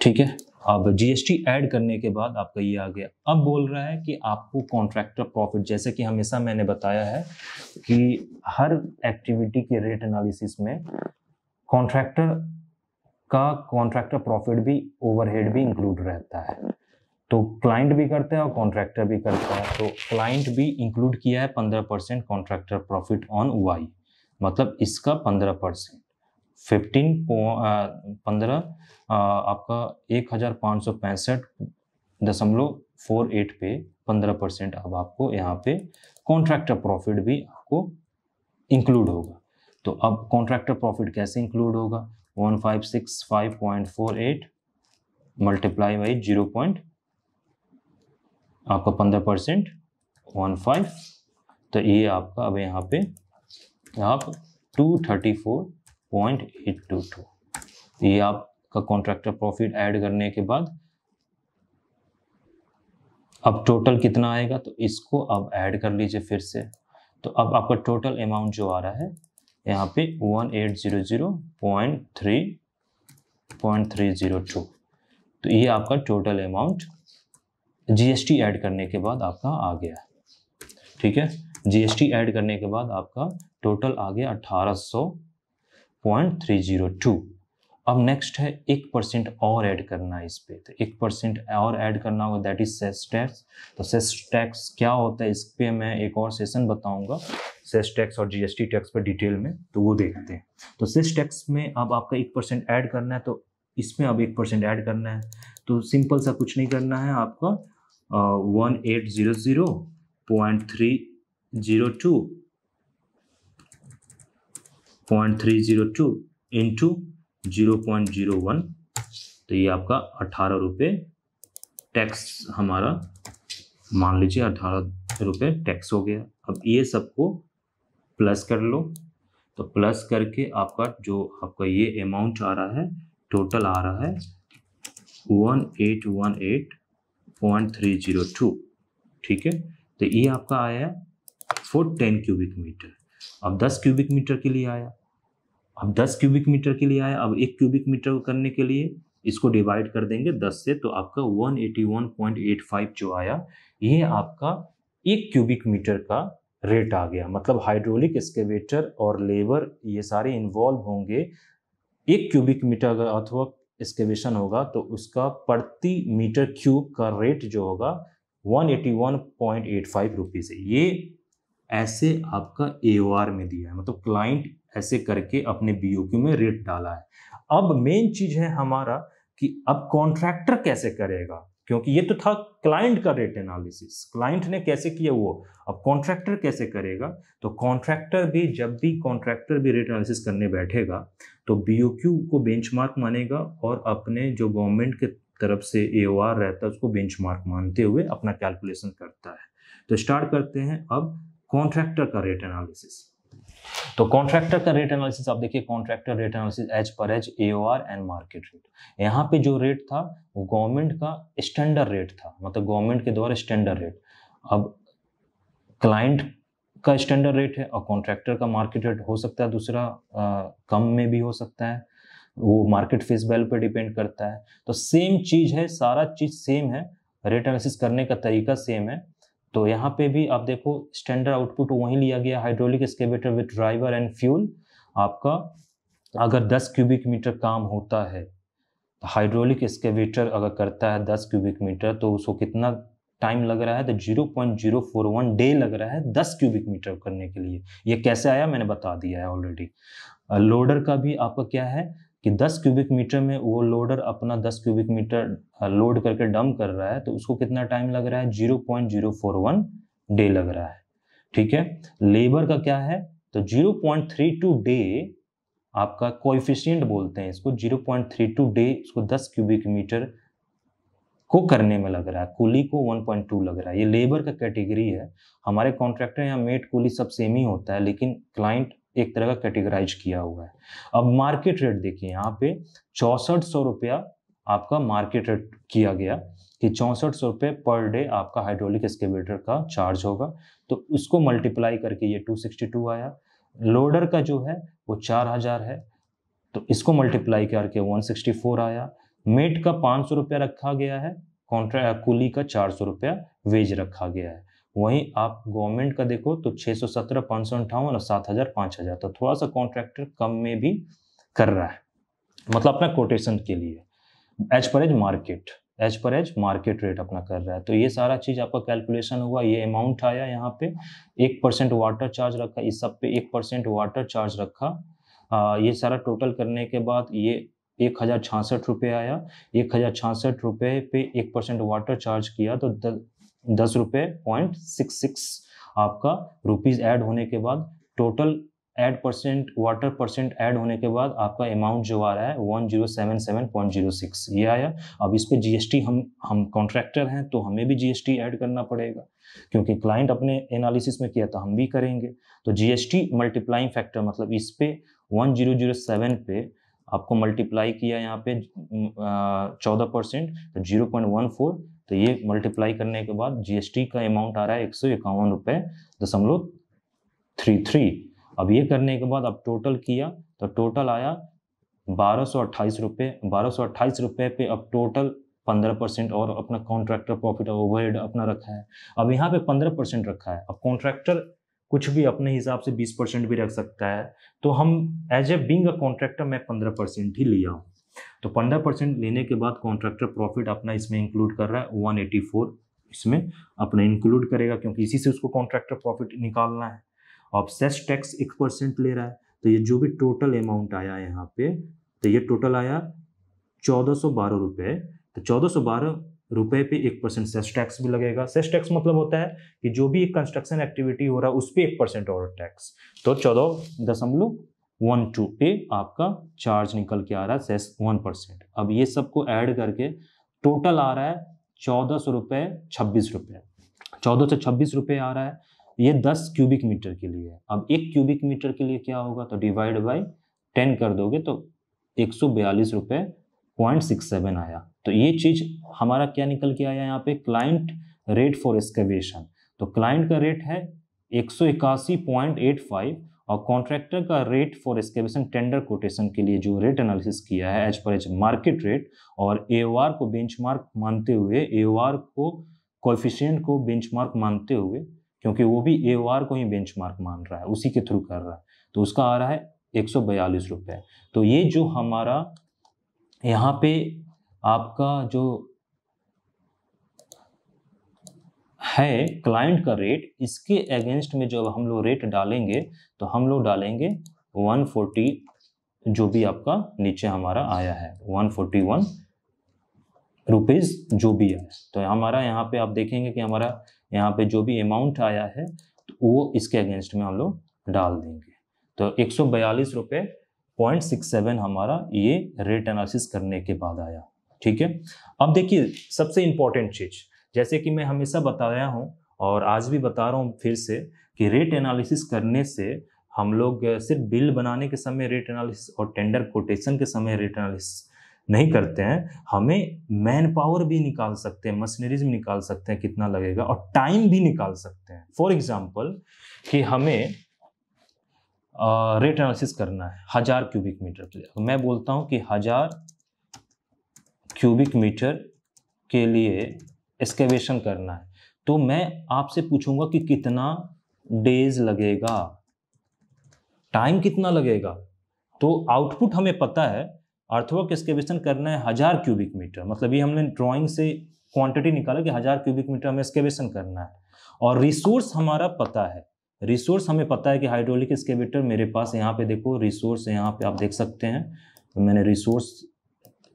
ठीक है अब जीएसटी ऐड करने के बाद आपका ये आ गया अब बोल रहा है कि आपको कॉन्ट्रैक्टर प्रॉफिट जैसे कि हमेशा मैंने बताया है कि हर एक्टिविटी के रेट एनालिसिस में कॉन्ट्रैक्टर का कॉन्ट्रैक्टर प्रॉफिट भी ओवरहेड भी इंक्लूड रहता है तो क्लाइंट भी करते हैं और कॉन्ट्रैक्टर भी करते हैं तो क्लाइंट भी इंक्लूड किया है पंद्रह percent contractor profit on Y मतलब इसका पंद्रह परसेंट फिफ्टीन पंद्रह आपका एक हज़ार पाँच सौ पैंसठ दशमलव फोर एट पे पंद्रह परसेंट अब आपको यहाँ पे कॉन्ट्रैक्टर प्रॉफिट भी आपको इंक्लूड होगा तो अब कॉन्ट्रैक्टर प्रॉफिट कैसे इंक्लूड होगा one five six five point four eight multiply by zero point आपका पंद्रह परसेंट वन फाइव तो ये आपका अब यहाँ पे आप two thirty four point eight two two ये आपका कॉन्ट्रैक्टर प्रॉफिट ऐड करने के बाद अब टोटल कितना आएगा तो इसको अब ऐड कर लीजिए फिर से तो अब आपका टोटल अमाउंट जो आ रहा है यहाँ पे one eight zero zero point three point three zero two तो ये आपका टोटल अमाउंट जीएसटी ऐड करने के बाद आपका आ गया ठीक है जीएसटी ऐड करने के बाद आपका टोटल आ गया अठारह सौ पॉइंट थ्री जीरो टू अब नेक्स्ट है एक परसेंट और ऐड करना है इस पे तो एक परसेंट और ऐड करना होगा दैट इज सेस टैक्स तो सेस टैक्स क्या होता है इस पे मैं एक और सेशन बताऊंगा सेस टैक्स और जीएसटी टैक्स पर डिटेल में तो वो देखते हैं तो सेस टैक्स में अब आपका एक परसेंट ऐड करना है तो इसमें अब एक परसेंट ऐड करना है तो सिंपल सा कुछ नहीं करना है आपका one eight zero zero point three zero two point three zero two into zero point zero one तो ये आपका अठारह रुपये टैक्स हमारा मान लीजिए अठारह रुपये टैक्स हो गया अब ये सबको प्लस कर लो तो प्लस करके आपका जो आपका ये अमाउंट आ रहा है टोटल आ रहा है 1818.302 ठीक है तो ये आपका आया फोर टेन क्यूबिक मीटर अब 10 क्यूबिक मीटर के लिए आया अब 10 क्यूबिक मीटर के लिए आया अब एक क्यूबिक मीटर को करने के लिए इसको डिवाइड कर देंगे 10 से तो आपका 181.85 जो आया ये आपका एक क्यूबिक मीटर का रेट आ गया मतलब हाइड्रोलिक एक्सकेवेटर और लेबर ये सारे इन्वॉल्व होंगे एक क्यूबिक मीटर अगर अथवा एक्सकेवेशन होगा तो उसका प्रति मीटर क्यूब का रेट जो होगा 181.85 रुपीस है ये ऐसे आपका ए में दिया है मतलब क्लाइंट ऐसे करके अपने बी में रेट डाला है अब मेन चीज़ है हमारा कि अब कॉन्ट्रैक्टर कैसे करेगा क्योंकि ये तो था क्लाइंट का रेट एनालिसिस क्लाइंट ने कैसे किया वो अब कॉन्ट्रैक्टर कैसे करेगा तो कॉन्ट्रैक्टर भी जब भी कॉन्ट्रैक्टर भी रेट एनालिसिस करने बैठेगा तो बी को बेंचमार्क मानेगा और अपने जो गवर्नमेंट के तरफ से ए रहता है उसको बेंच मानते हुए अपना कैलकुलेशन करता है तो स्टार्ट करते हैं अब कॉन्ट्रैक्टर का रेट एनालिसिस तो कॉन्ट्रैक्टर का रेट एनालिसिस आप देखिए contractor rate analysis as per as a and market rate यहाँ पे जो रेट था वो गवर्नमेंट का स्टैंडर्ड रेट था मतलब गवर्नमेंट के द्वारा स्टैंडर्ड रेट अब क्लाइंट का स्टैंडर्ड रेट है और कॉन्ट्रैक्टर का मार्केट रेट हो सकता है दूसरा आ, कम में भी हो सकता है वो मार्केट फेस वैल्यू पर डिपेंड करता है तो सेम चीज़ है सारा चीज़ सेम है रेट एनालिसिस करने का तरीका सेम है तो यहाँ पे भी आप देखो स्टैंडर्ड आउटपुट वहीं लिया गया hydraulic excavator with driver and fuel आपका अगर 10 क्यूबिक मीटर काम होता है हाइड्रोलिक तो एक्सकेवेटर अगर करता है 10 क्यूबिक मीटर तो उसको कितना टाइम लग रहा है तो 0.041 डे लग रहा है 10 क्यूबिक मीटर करने के लिए ये कैसे आया मैंने बता दिया है ऑलरेडी लोडर का भी आपका क्या है कि 10 क्यूबिक मीटर में वो लोडर अपना 10 क्यूबिक मीटर लोड करके डम कर रहा है तो उसको कितना टाइम लग रहा है 0.041 डे लग रहा है ठीक है लेबर का क्या है तो 0.32 डे आपका कोएफिशिएंट बोलते हैं इसको 0.32 डे इसको 10 क्यूबिक मीटर को करने में लग रहा है कुली को 1.2 लग रहा है ये लेबर का कैटेगरी है हमारे कॉन्ट्रैक्टर या मेट कुली सब सेम ही होता है लेकिन क्लाइंट एक तरह का कैटेगराइज किया हुआ है अब मार्केट रेट देखिए यहाँ पे चौंसठ सौ रुपया आपका मार्केट रेट किया गया कि चौंसठ सौ रुपये पर डे आपका हाइड्रोलिक एक्सकेवेटर का चार्ज होगा तो उसको मल्टीप्लाई करके ये टू सिक्सटी टू आया लोडर का जो है वो चार हज़ार है तो इसको मल्टीप्लाई करके वन सिक्सटी फोर आया मेट का पाँच सौ रुपया रखा गया है कॉन्ट्रा कुली का चार सौ रुपया वेज रखा गया है वहीं आप गवर्नमेंट का देखो तो छः सौ सत्रह पाँच सौ अंठावन और सात हज़ार पाँच हज़ार तो थोड़ा सा कॉन्ट्रैक्टर कम में भी कर रहा है मतलब अपना कोटेशन के लिए as per as market as per as market rate अपना कर रहा है तो ये सारा चीज़ आपका कैलकुलेशन हुआ ये अमाउंट आया यहाँ पे एक परसेंट वाटर चार्ज रखा इस सब पे एक परसेंट वाटर चार्ज रखा आ, ये सारा टोटल करने के बाद ये एक हज़ार छियासठ रुपये आया एक हज़ार छियासठ रुपये पे एक परसेंट वाटर चार्ज किया तो दस रुपये पॉइंट सिक्स सिक्स आपका रुपीज़ ऐड होने के बाद total add percent water percent add होने के बाद आपका अमाउंट जो आ रहा है one zero seven seven point zero six ये आया अब इस पर जीएसटी हम हम कॉन्ट्रैक्टर हैं तो हमें भी जीएसटी ऐड करना पड़ेगा क्योंकि क्लाइंट अपने एनालिसिस में किया था तो हम भी करेंगे तो जीएसटी मल्टीप्लाइंग फैक्टर मतलब इस पे वन जीरो जीरो सेवन पे आपको मल्टीप्लाई किया यहाँ पे चौदह परसेंट तो जीरो पॉइंट वन फोर तो ये मल्टीप्लाई करने के बाद जीएसटी का अमाउंट आ रहा है एक सौ इक्यावन रुपये दशमलव थ्री थ्री अब ये करने के बाद अब टोटल किया तो टोटल आया बारह सौ अट्ठाईस रुपये बारह सौ अट्ठाईस रुपये पे अब टोटल पंद्रह परसेंट और अपना कॉन्ट्रैक्टर प्रॉफिट ओवरहेड अपना रखा है अब यहाँ पे पंद्रह परसेंट रखा है अब कॉन्ट्रैक्टर कुछ भी अपने हिसाब से बीस परसेंट भी रख सकता है तो हम as a being a contractor मैं पंद्रह परसेंट ही लिया हूँ तो पंद्रह परसेंट लेने के बाद कॉन्ट्रैक्टर प्रॉफिट अपना इसमें इंक्लूड कर रहा है वन एटी फोर इसमें अपना इंक्लूड करेगा क्योंकि इसी से उसको कॉन्ट्रैक्टर प्रॉफिट निकालना है अब सेस टैक्स एक परसेंट ले रहा है तो ये जो भी टोटल अमाउंट आया यहाँ पे तो ये टोटल आया चौदह सौ बारह रुपये तो चौदह सौ बारह रुपये पे एक परसेंट सेस टैक्स भी लगेगा सेस टैक्स मतलब होता है कि जो भी एक कंस्ट्रक्शन एक्टिविटी हो रहा है उस पर एक परसेंट और टैक्स तो चौदह दशमलव वन टू पे आपका चार्ज निकल के आ रहा है सेस वन परसेंट अब ये सबको ऐड करके टोटल आ रहा है चौदह सौ रुपये छब्बीस रुपये चौदह सौ छब्बीस रुपये आ रहा है ये दस क्यूबिक मीटर के लिए है अब एक क्यूबिक मीटर के लिए क्या होगा तो डिवाइड बाई टेन कर दोगे तो एक सौ बयालीस रुपये पॉइंट सिक्स सेवन आया तो ये चीज़ हमारा क्या निकल के आया यहाँ पे क्लाइंट रेट फॉर एक्सकवेशन तो क्लाइंट का रेट है एक सौ इक्यासी पॉइंट एट फाइव और कॉन्ट्रैक्टर का rate for excavation tender quotation के लिए जो रेट एनालिसिस किया है as per as market rate और ए को बेंचमार्क मानते हुए ए को कोफिशियंट को बेंचमार्क मानते हुए क्योंकि वो भी ए को ही बेंचमार्क मान रहा है उसी के थ्रू कर रहा है तो उसका आ रहा है एक सौ बयालीस रुपये तो ये जो हमारा यहाँ पे आपका जो है क्लाइंट का रेट इसके अगेंस्ट में जब हम लोग रेट डालेंगे तो हम लोग डालेंगे 140 जो भी आपका नीचे हमारा आया है 141 रुपीज़ जो भी है तो हमारा यहाँ पे आप देखेंगे कि हमारा यहाँ पे जो भी अमाउंट आया है तो वो इसके अगेंस्ट में हम लोग डाल देंगे तो एक सौ बयालीस रुपये पॉइंट सिक्स सेवन हमारा ये रेट एनालिसिस करने के बाद आया ठीक है अब देखिए सबसे इंपॉर्टेंट चीज़ जैसे कि मैं हमेशा बताया हूँ और आज भी बता रहा हूँ फिर से कि रेट एनालिसिस करने से हम लोग सिर्फ बिल बनाने के समय रेट एनालिसिस और टेंडर कोटेशन के समय रेट एनालिसिस नहीं करते हैं हमें मैन पावर भी निकाल सकते हैं मशीनरीज भी निकाल सकते हैं कितना लगेगा और टाइम भी निकाल सकते हैं फॉर एग्जाम्पल कि हमें रेट एनालिसिस करना है हज़ार क्यूबिक मीटर के लिए तो मैं बोलता हूँ कि हज़ार क्यूबिक मीटर के लिए एक्सकेवेशन करना है तो मैं आपसे पूछूंगा कि कितना डेज लगेगा टाइम कितना लगेगा तो आउटपुट हमें पता है अर्थवर्क एक्सकेवेशन करना है हजार क्यूबिक मीटर मतलब ये हमने ड्राइंग से क्वांटिटी निकाला कि हजार क्यूबिक मीटर हमें एक्सकेवेशन करना है और रिसोर्स हमारा पता है रिसोर्स हमें पता है कि हाइड्रोलिक एक्सकेवेटर मेरे पास यहाँ पे देखो रिसोर्स यहाँ पे आप देख सकते हैं तो मैंने रिसोर्स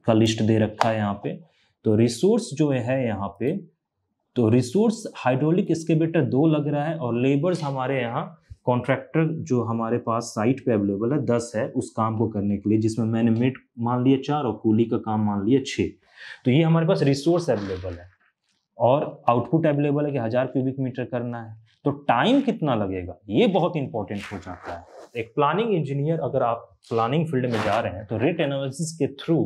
का लिस्ट दे रखा है यहाँ पे तो रिसोर्स जो है यहाँ पे तो रिसोर्स हाइड्रोलिक एक्सकेबेटर दो लग रहा है और लेबर्स हमारे यहाँ कॉन्ट्रैक्टर जो हमारे पास साइट पे अवेलेबल है दस है उस काम को करने के लिए जिसमें मैंने मेट मान लिया चार और कूली का काम मान लिया छः तो ये हमारे पास रिसोर्स अवेलेबल है और आउटपुट अवेलेबल है कि हज़ार क्यूबिक मीटर करना है तो टाइम कितना लगेगा ये बहुत इंपॉर्टेंट हो जाता है एक प्लानिंग इंजीनियर अगर आप प्लानिंग फील्ड में जा रहे हैं तो रेट एनालिसिस के थ्रू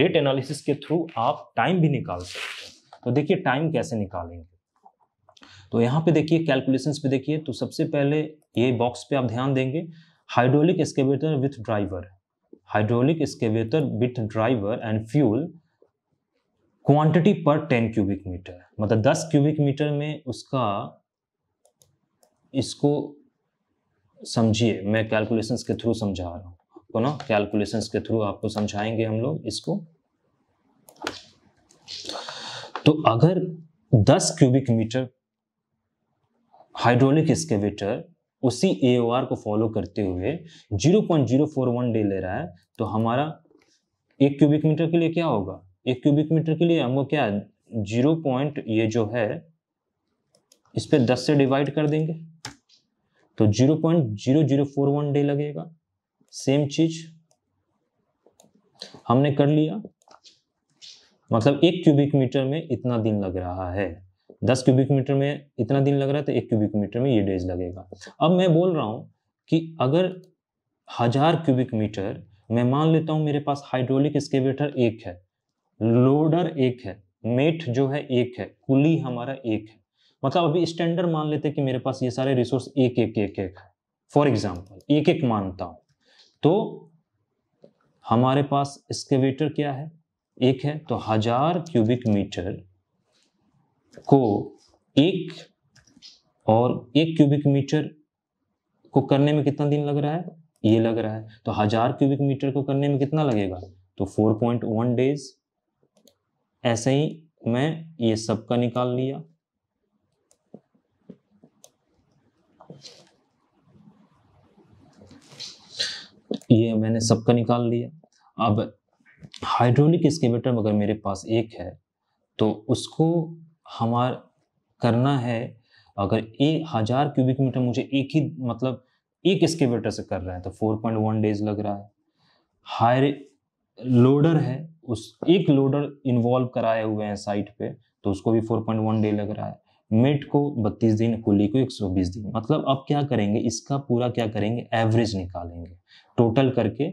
रेट एनालिसिस के थ्रू आप टाइम भी निकाल सकते हैं तो देखिए टाइम कैसे निकालेंगे तो यहाँ पे देखिए कैलकुलेशंस पे देखिए तो सबसे पहले ये बॉक्स पे आप ध्यान देंगे hydraulic excavator with driver hydraulic excavator with driver and fuel quantity पर टेन क्यूबिक मीटर मतलब दस क्यूबिक मीटर में उसका इसको समझिए मैं कैलकुलेशंस के थ्रू समझा रहा हूँ आपको ना कैलकुलेशंस के थ्रू आपको समझाएंगे हम लोग इसको तो अगर 10 क्यूबिक मीटर हाइड्रोलिक स्केवेटर उसी ए को फॉलो करते हुए 0.041 डे ले रहा है तो हमारा एक क्यूबिक मीटर के लिए क्या होगा एक क्यूबिक मीटर के लिए हमको क्या जीरो पॉइंट ये जो है इस पर दस से डिवाइड कर देंगे तो zero point zero zero four one day लगेगा सेम चीज हमने कर लिया मतलब एक क्यूबिक मीटर में इतना दिन लग रहा है दस क्यूबिक मीटर में इतना दिन लग रहा है तो एक क्यूबिक मीटर में ये डेज लगेगा अब मैं बोल रहा हूं कि अगर हजार क्यूबिक मीटर मैं मान लेता हूं मेरे पास हाइड्रोलिक एक्सकेवेटर एक है लोडर एक है मेट जो है एक है कुली हमारा एक है मतलब अभी स्टैंडर्ड मान लेते कि मेरे पास ये सारे रिसोर्स एक एक एक एक है फॉर एग्जाम्पल एक एक मानता हूं तो हमारे पास एक्सकेवेटर क्या है एक है तो हजार क्यूबिक मीटर को एक और एक क्यूबिक मीटर को करने में कितना दिन लग रहा है ये लग रहा है तो हजार क्यूबिक मीटर को करने में कितना लगेगा तो 4.1 डेज ऐसे ही मैं ये सब का निकाल लिया ये मैंने सबका निकाल लिया अब हाइड्रोलिक एक्सकेवेटर अगर मेरे पास एक है तो उसको हमार करना है अगर एक हज़ार क्यूबिक मीटर मुझे एक ही मतलब एक एक्सकेवेटर से कर रहा है तो फोर पॉइंट वन डेज लग रहा है हायर लोडर है उस एक लोडर इन्वॉल्व कराए हुए हैं साइट पे तो उसको भी फोर पॉइंट वन डे लग रहा है मिड को 32 दिन कुली को 120 दिन मतलब अब क्या करेंगे इसका पूरा क्या करेंगे एवरेज निकालेंगे टोटल करके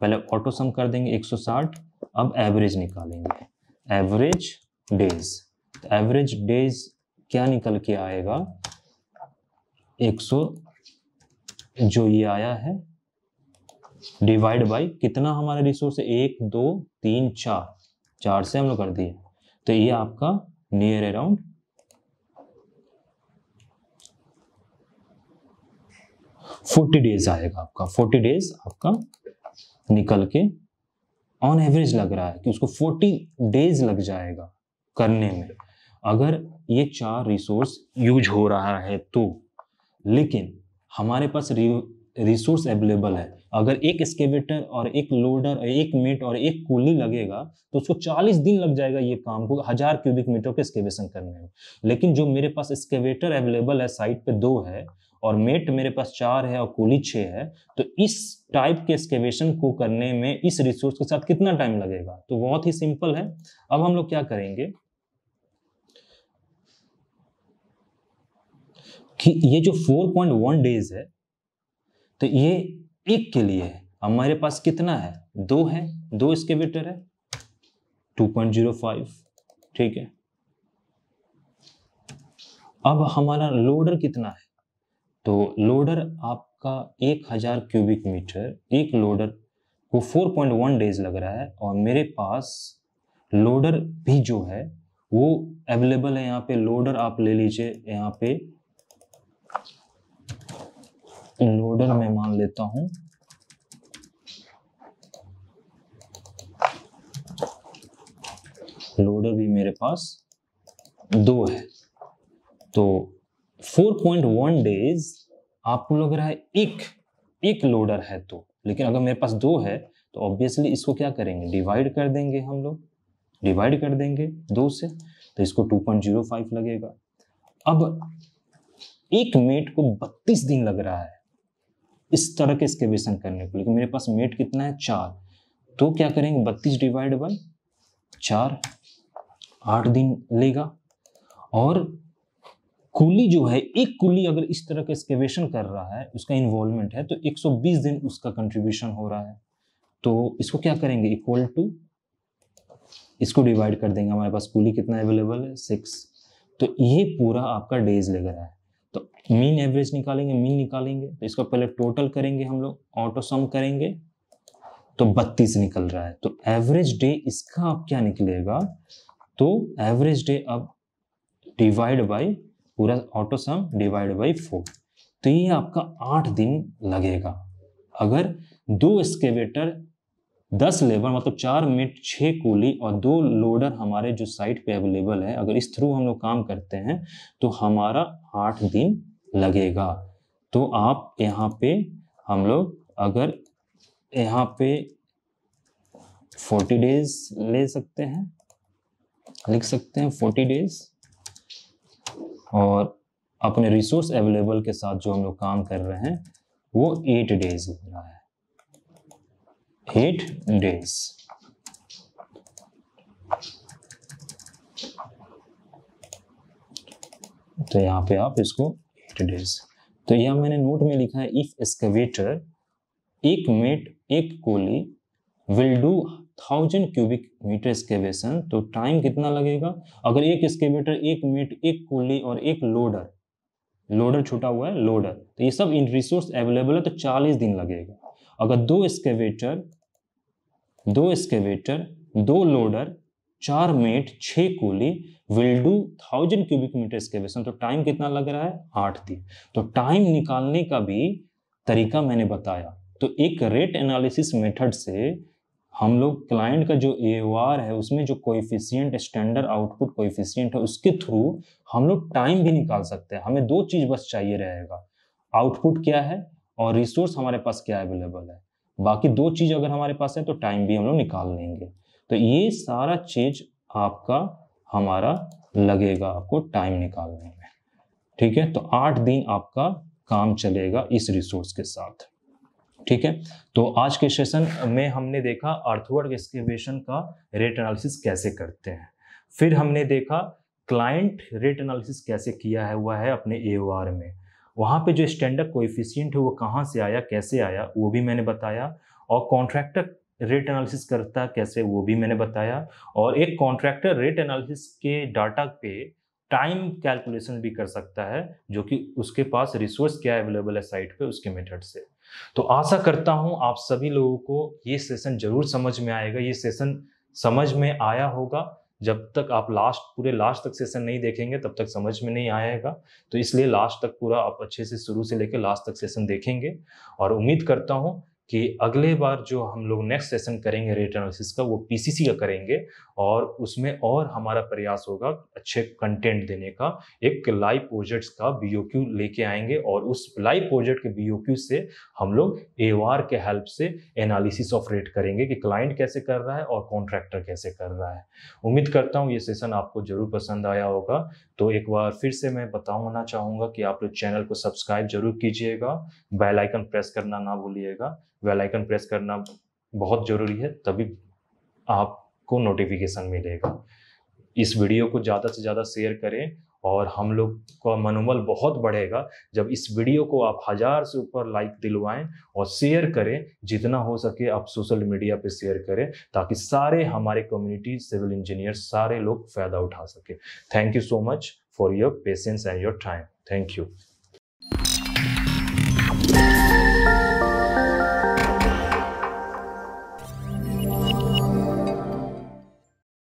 पहले ऑटो सम कर देंगे 160 अब एवरेज निकालेंगे एवरेज डेज तो एवरेज डेज क्या निकल के आएगा 100 जो ये आया है डिवाइड बाई कितना हमारा रिसोर्स है एक दो तीन चार चार से हम लोग कर दिए तो ये आपका नियर अराउंड फोर्टी डेज आएगा आपका फोर्टी डेज आपका निकल के ऑन एवरेज लग रहा है कि उसको फोर्टी डेज लग जाएगा करने में अगर ये चार रिसोर्स यूज हो रहा है तो लेकिन हमारे पास रिसोर्स अवेलेबल है अगर एक स्केवेटर और एक लोडर एक मीट और एक कूली लगेगा तो उसको 40 दिन लग जाएगा ये काम को हजार क्यूबिक मीटर के स्केवेशन करने में लेकिन जो मेरे पास स्केवेटर अवेलेबल है साइट पे दो है और मेट मेरे पास चार है और कोली छः है तो इस टाइप के एक्सकेवेशन को करने में इस रिसोर्स के साथ कितना टाइम लगेगा तो बहुत ही सिंपल है अब हम लोग क्या करेंगे कि ये जो 4.1 डेज है तो ये एक के लिए है हमारे पास कितना है दो है दो एक्सकेवेटर है 2.05 ठीक है अब हमारा लोडर कितना है तो लोडर आपका एक हज़ार क्यूबिक मीटर एक लोडर को फोर पॉइंट वन डेज लग रहा है और मेरे पास लोडर भी जो है वो अवेलेबल है यहाँ पे लोडर आप ले लीजिए यहाँ पे लोडर में मान लेता हूं लोडर भी मेरे पास दो है तो 4.1 डेज आपको लग रहा है एक एक लोडर है तो लेकिन अगर मेरे पास दो है तो ऑब्वियसली इसको क्या करेंगे डिवाइड कर देंगे हम लोग डिवाइड कर देंगे दो से तो इसको 2.05 लगेगा अब एक मेट को 32 दिन लग रहा है इस तरह के स्केवेशन करने को लेकिन मेरे पास मेट कितना है चार तो क्या करेंगे बत्तीस डिवाइड बाई चार आठ दिन लेगा और कुली जो है एक कुली अगर इस तरह का एक्सकेवेशन कर रहा है उसका इन्वॉल्वमेंट है तो 120 दिन उसका कंट्रीब्यूशन हो रहा है तो इसको क्या करेंगे इक्वल टू इसको डिवाइड कर देंगे हमारे पास कुली कितना अवेलेबल है सिक्स तो ये पूरा आपका डेज लग रहा है तो मीन एवरेज निकालेंगे मीन निकालेंगे तो इसका पहले टोटल करेंगे हम लोग ऑटो सम करेंगे तो बत्तीस निकल रहा है तो एवरेज डे इसका अब क्या निकलेगा तो एवरेज डे अब डिवाइड बाई पूरा auto sum divide by four तो ये आपका आठ दिन लगेगा अगर दो एक्सकेवेटर दस लेबर मतलब चार मिनट छः कूली और दो लोडर हमारे जो साइट पे अवेलेबल है अगर इस थ्रू हम लोग काम करते हैं तो हमारा आठ दिन लगेगा तो आप यहाँ पे हम लोग अगर यहाँ पे फोर्टी डेज ले सकते हैं लिख सकते हैं फोर्टी डेज़ और अपने रिसोर्स अवेलेबल के साथ जो हम लोग काम कर रहे हैं वो एट डेज हो रहा है एट डेज तो यहाँ पे आप इसको एट डेज तो यह मैंने नोट में लिखा है इफ एक्सकेवेटर एक मेट एक कोली will do thousand cubic metre excavation तो टाइम कितना लगेगा अगर एक एक्सकेवेटर एक मीट एक कुली और एक लोडर लोडर छूटा हुआ है लोडर तो ये सब इन रिसोर्स अवेलेबल है तो चालीस दिन लगेगा अगर दो एक्सकेवेटर दो एक्सकेवेटर दो लोडर चार मेट छः कोली will do thousand cubic metre excavation तो टाइम कितना लग रहा है आठ दिन तो टाइम निकालने का भी तरीका मैंने बताया तो एक रेट एनालिसिस मेथड से हम लोग क्लाइंट का जो ए है उसमें जो कोफिशियंट स्टैंडर्ड आउटपुट कोफिशियंट है उसके थ्रू हम लोग टाइम भी निकाल सकते हैं हमें दो चीज़ बस चाहिए रहेगा आउटपुट क्या है और रिसोर्स हमारे पास क्या अवेलेबल है बाकी दो चीज़ अगर हमारे पास है तो टाइम भी हम लोग निकाल लेंगे तो ये सारा चीज़ आपका हमारा लगेगा आपको टाइम निकालने में ठीक है तो आठ दिन आपका काम चलेगा इस रिसोर्स के साथ ठीक है तो आज के सेशन में हमने देखा अर्थवर्क एक्सकेवेशन का रेट एनालिसिस कैसे करते हैं फिर हमने देखा क्लाइंट रेट एनालिसिस कैसे किया है हुआ है अपने ए में वहाँ पे जो स्टैंडर्ड कोएफिशिएंट है वो कहाँ से आया कैसे आया वो भी मैंने बताया और कॉन्ट्रैक्टर रेट एनालिसिस करता कैसे वो भी मैंने बताया और एक कॉन्ट्रैक्टर रेट एनालिसिस के डाटा पे टाइम कैलकुलेशन भी कर सकता है जो कि उसके पास रिसोर्स क्या अवेलेबल है साइट पे उसके मेथड से तो आशा करता हूँ आप सभी लोगों को ये सेशन जरूर समझ में आएगा ये सेशन समझ में आया होगा जब तक आप लास्ट पूरे लास्ट तक सेशन नहीं देखेंगे तब तक समझ में नहीं आएगा तो इसलिए लास्ट तक पूरा आप अच्छे से शुरू से लेकर लास्ट तक सेशन देखेंगे और उम्मीद करता हूँ कि अगले बार जो हम लोग नेक्स्ट सेशन करेंगे रेट एनालिसिस का वो पीसीसी का करेंगे और उसमें और हमारा प्रयास होगा अच्छे कंटेंट देने का एक लाइव प्रोजेक्ट्स का बीओक्यू लेके आएंगे और उस लाइव प्रोजेक्ट के बीओक्यू से हम लोग ए के हेल्प से एनालिसिस ऑफ रेट करेंगे कि क्लाइंट कैसे कर रहा है और कॉन्ट्रैक्टर कैसे कर रहा है उम्मीद करता हूँ ये सेशन आपको जरूर पसंद आया होगा तो एक बार फिर से मैं बताऊंगा चाहूँगा कि आप लोग चैनल को सब्सक्राइब जरूर कीजिएगा बेलाइकन प्रेस करना ना भूलिएगा वेल आइकन प्रेस करना बहुत ज़रूरी है तभी आपको नोटिफिकेशन मिलेगा इस वीडियो को ज़्यादा से ज़्यादा शेयर करें और हम लोग का मनोबल बहुत बढ़ेगा जब इस वीडियो को आप हज़ार से ऊपर लाइक दिलवाएं और शेयर करें जितना हो सके आप सोशल मीडिया पे शेयर करें ताकि सारे हमारे कम्युनिटी सिविल इंजीनियर सारे लोग फ़ायदा उठा सके thank you so much for your patience and your time thank you